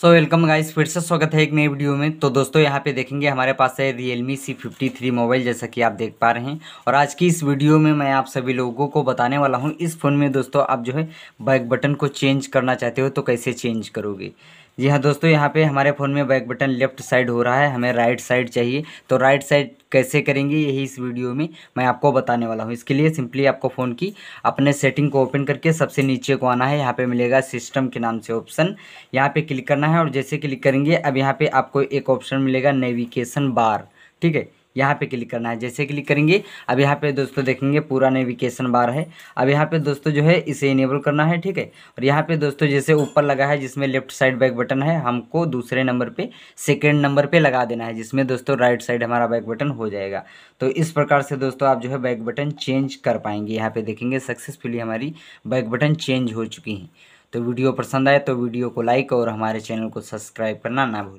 so welcome guys फिर से स्वागत है एक नई वीडियो में तो दोस्तों यहाँ पे देखेंगे हमारे पास है Realme C fifty three mobile जैसा कि आप देख पा रहे हैं और आज की इस वीडियो में मैं आप सभी लोगों को बताने वाला हूँ इस फ़ोन में दोस्तों आप जो है बैक बटन को चेंज करना चाहते हो तो कैसे चेंज करोगे जी हाँ दोस्तों यहाँ पे हमारे फ़ोन में बैक बटन लेफ्ट साइड हो रहा है हमें राइट साइड चाहिए तो राइट साइड कैसे करेंगे यही इस वीडियो में मैं आपको बताने वाला हूँ इसके लिए सिंपली आपको फ़ोन की अपने सेटिंग को ओपन करके सबसे नीचे को आना है यहाँ पे मिलेगा सिस्टम के नाम से ऑप्शन यहाँ पर क्लिक करना है और जैसे क्लिक करेंगे अब यहाँ पर आपको एक ऑप्शन मिलेगा नेविगेशन बार ठीक है यहाँ पे क्लिक करना है जैसे क्लिक करेंगे अब यहाँ पे दोस्तों देखेंगे पूरा नेविगेशन बार है अब यहाँ पे दोस्तों जो है इसे इनेबल करना है ठीक है और यहाँ पे दोस्तों जैसे ऊपर लगा है जिसमें लेफ्ट साइड बैक बटन है हमको दूसरे नंबर पे सेकेंड नंबर पे लगा देना है जिसमें दोस्तों राइट साइड हमारा बैक बटन हो जाएगा तो इस प्रकार से दोस्तों आप जो है बैक बटन चेंज कर पाएंगे यहाँ पर देखेंगे सक्सेसफुली हमारी बैक बटन चेंज हो चुकी हैं तो वीडियो पसंद आए तो वीडियो को लाइक और हमारे चैनल को सब्सक्राइब करना ना भूलें